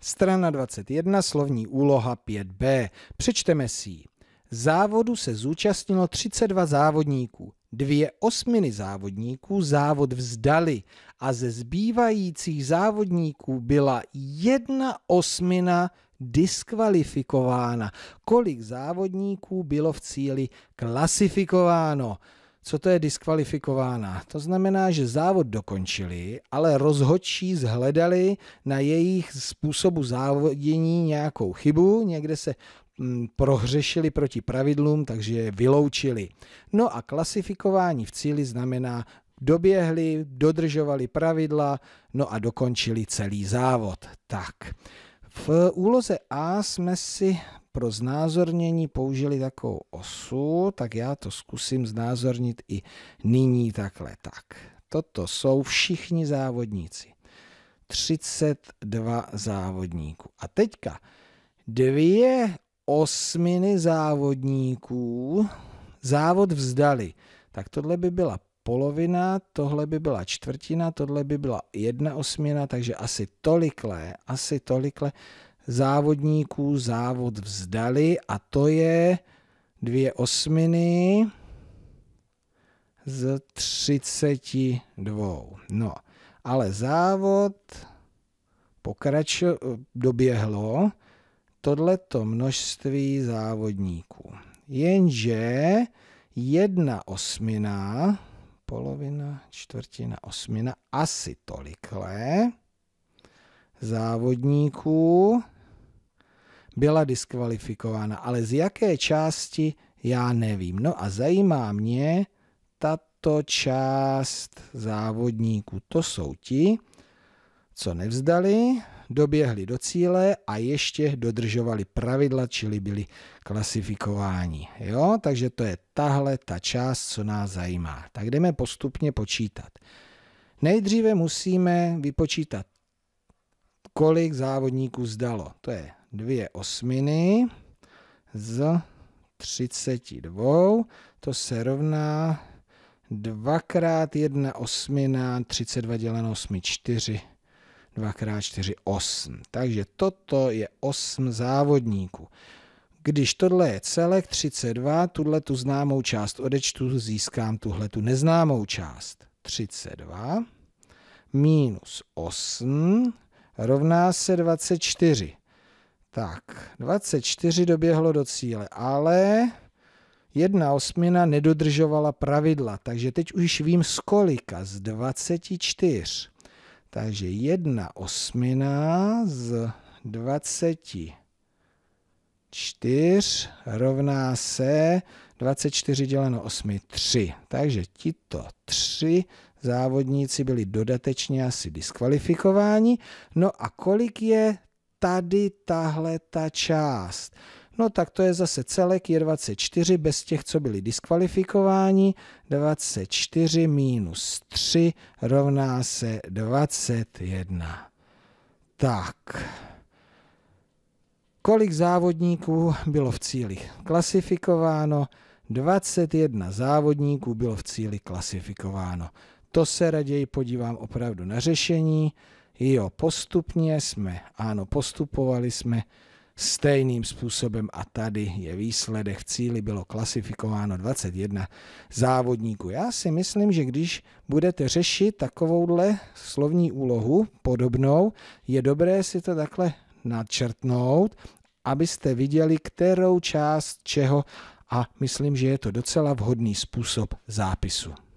Strana 21, slovní úloha 5b. Přečteme si ji. Závodu se zúčastnilo 32 závodníků. Dvě osminy závodníků závod vzdali a ze zbývajících závodníků byla jedna osmina diskvalifikována. Kolik závodníků bylo v cíli klasifikováno? co to je diskvalifikována? To znamená, že závod dokončili, ale rozhodčí zhledali na jejich způsobu závodění nějakou chybu, někde se mm, prohřešili proti pravidlům, takže je vyloučili. No a klasifikování v cíli znamená doběhli, dodržovali pravidla, no a dokončili celý závod. Tak, v úloze A jsme si pro znázornění použili takovou osu, tak já to zkusím znázornit i nyní takhle. Tak, toto jsou všichni závodníci. 32 závodníků. A teďka dvě osminy závodníků závod vzdali. Tak tohle by byla polovina, tohle by byla čtvrtina, tohle by byla jedna osmina, takže asi tolikle, asi tolikle závodníků závod vzdali a to je dvě osminy z 32. No, ale závod pokračil, doběhlo tohleto množství závodníků. Jenže jedna osmina, polovina, čtvrtina, osmina, asi tolikle závodníků byla diskvalifikována, ale z jaké části já nevím. No a zajímá mě tato část závodníků. To jsou ti, co nevzdali, doběhli do cíle a ještě dodržovali pravidla, čili byli klasifikováni. Jo, takže to je tahle ta část, co nás zajímá. Tak jdeme postupně počítat. Nejdříve musíme vypočítat, kolik závodníků zdalo. To je dvě osminy z 32, to se rovná 2 krát 1 osmina, 32 děleno 8, 4, 2 krát 4, 8. Takže toto je 8 závodníků. Když tohle je celek 32, tuhle tu známou část odečtu, získám tuhle tu neznámou část. 32 minus 8 rovná se 24. Tak, 24 doběhlo do cíle, ale jedna osmina nedodržovala pravidla, takže teď už vím z kolika, z 24. Takže jedna osmina z 24 rovná se 24 děleno 8, 3. Takže tito tři závodníci byli dodatečně asi diskvalifikováni. No a kolik je tady tahle ta část. No tak to je zase celek, je 24 bez těch, co byli diskvalifikováni. 24 minus 3 rovná se 21. Tak. Kolik závodníků bylo v cíli klasifikováno? 21 závodníků bylo v cíli klasifikováno. To se raději podívám opravdu na řešení. Jo, postupně jsme, ano, postupovali jsme stejným způsobem a tady je výsledek. cíli bylo klasifikováno 21 závodníků. Já si myslím, že když budete řešit takovouhle slovní úlohu podobnou, je dobré si to takhle nadčrtnout, abyste viděli, kterou část čeho a myslím, že je to docela vhodný způsob zápisu.